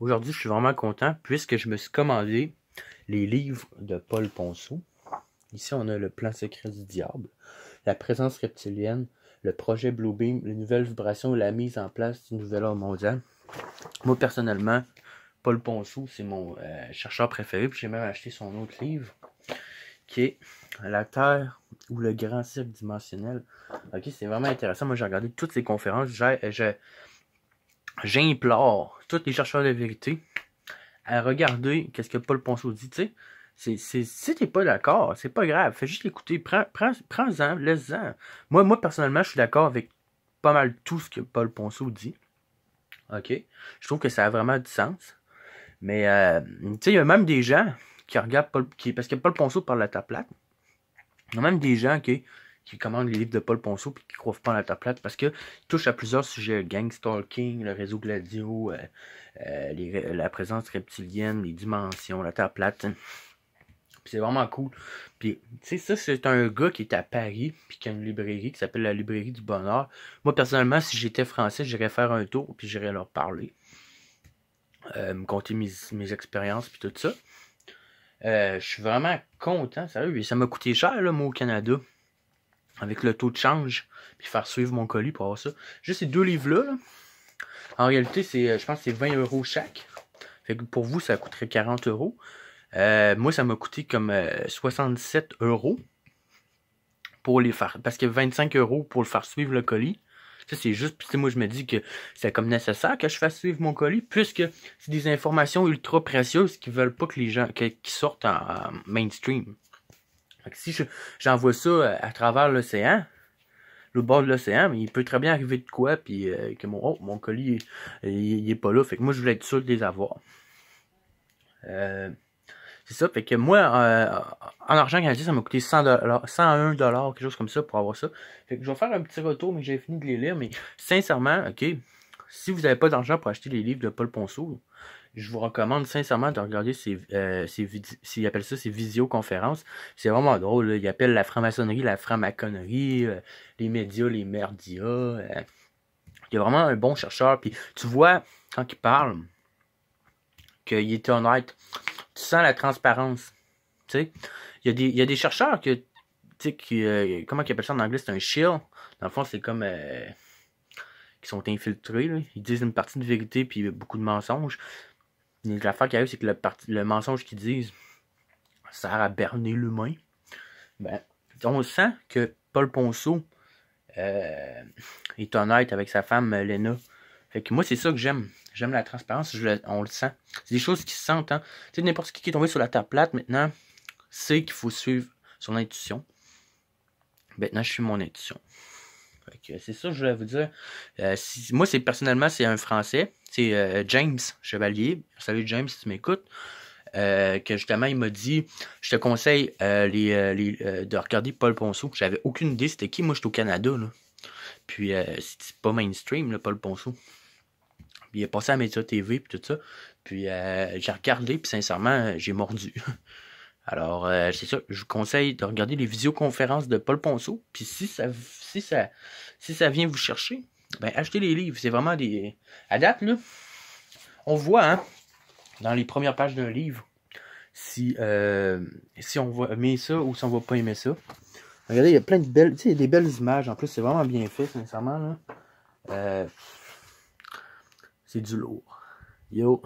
Aujourd'hui, je suis vraiment content puisque je me suis commandé les livres de Paul Ponceau. Ici, on a le plan secret du diable, la présence reptilienne, le projet Bluebeam, les nouvelles vibrations et la mise en place du nouvel ordre mondial. Moi, personnellement, Paul Ponceau, c'est mon euh, chercheur préféré, puis j'ai même acheté son autre livre, qui est La Terre ou le Grand Cirque Dimensionnel. Ok, c'est vraiment intéressant. Moi, j'ai regardé toutes ses conférences. J'ai, j'implore tous les chercheurs de vérité à regarder qu'est-ce que Paul Ponceau dit, tu sais. Si t'es pas d'accord, c'est pas grave, fais juste l'écouter, prends-en, laisse-en. Moi, moi, personnellement, je suis d'accord avec pas mal tout ce que Paul Ponceau dit. OK? Je trouve que ça a vraiment du sens. Mais, euh, tu sais, il y a même des gens qui regardent Paul... Qui, parce que Paul Ponceau parle à ta plate. Il y a même des gens qui qui commandent les livres de Paul Ponceau puis qui ne croient pas en la terre plate parce que touche à plusieurs sujets gang stalking, le réseau Gladio, euh, euh, la présence reptilienne, les dimensions, la terre plate. C'est vraiment cool. Puis, tu sais, ça, c'est un gars qui est à Paris, puis qui a une librairie qui s'appelle la Librairie du Bonheur. Moi, personnellement, si j'étais français, j'irais faire un tour, puis j'irais leur parler. Euh, me conter mes, mes expériences, puis tout ça. je suis vraiment content, sérieux. ça m'a coûté cher, là, moi, au Canada avec le taux de change, puis faire suivre mon colis pour avoir ça. Juste ces deux livres-là, en réalité, c'est, euh, je pense que c'est 20 euros chaque. pour vous, ça coûterait 40 euros. Euh, moi, ça m'a coûté comme 67 euh, euros pour les faire. Parce que 25 euros pour le faire suivre le colis. Ça, c'est juste, puis moi, je me dis que c'est comme nécessaire que je fasse suivre mon colis, puisque c'est des informations ultra précieuses qui veulent pas que les gens, qui sortent en mainstream si j'envoie ça euh, à, travers l'océan, le bord de l'océan, il peut très bien arriver de quoi, puis euh, que mon, oh, mon colis, euh, il, pas là. Fait que moi, je voulais être sûr de les avoir. c'est ça, fait que moi, en argent canadien, ça m'a coûté 101 quelque chose comme ça, pour avoir ça. Fait que je vais faire un petit retour, mais j'ai fini de les lire, mais sincèrement, ok, si vous n'avez pas d'argent pour acheter les livres de Paul Ponceau, je vous recommande sincèrement de regarder ses, euh, ça ses visioconférences. C'est vraiment drôle. Il appelle la franc-maçonnerie la franc-maconnerie, euh, les médias, les merdias. Euh. Il est vraiment un bon chercheur. Puis tu vois, quand il parle, qu'il est honnête. Tu sens la transparence. Tu sais, il y, a des, il y a des chercheurs que, qui, comment ils appellent ça en anglais, c'est un shill Dans le fond, c'est comme qui sont infiltrés. Ils disent une partie de vérité puis beaucoup de mensonges. L'affaire qui eu, c'est que le, mensonge qu'ils disent sert à berner l'humain. Ben, on sent que Paul Ponceau euh, est honnête avec sa femme Lena. Fait moi, c'est ça que j'aime. J'aime la transparence, on le sent. C'est des choses qui se sentent. Hein. Tu n'importe qui qui est tombé sur la table plate maintenant sait qu'il faut suivre son intuition. Maintenant, je suis mon intuition. C'est ça je voulais vous dire. Euh, moi, c'est personnellement, c'est un Français. C'est euh, James Chevalier. Salut James, si tu m'écoutes. Euh, que justement, il m'a dit Je te conseille de regarder Paul Ponceau. J'avais aucune idée c'était qui. Moi, je suis au Canada. Là. Puis, c'est pas mainstream, Paul Ponceau. Il est passé à Média TV, puis tout ça. Puis, j'ai regardé, puis sincèrement, j'ai mordu. Alors, euh, c'est ça, je vous conseille de regarder les visioconférences de Paul Ponceau. Puis si ça, si ça, si ça vient vous chercher, ben achetez les livres. C'est vraiment des. À date, là, on voit, hein, dans les premières pages d'un livre, si, euh, si on va aimer ça ou si on va pas aimer ça. Regardez, il y a plein de belles. Tu sais, des belles images. En plus, c'est vraiment bien fait, sincèrement, Euh, c'est du lourd. Yo!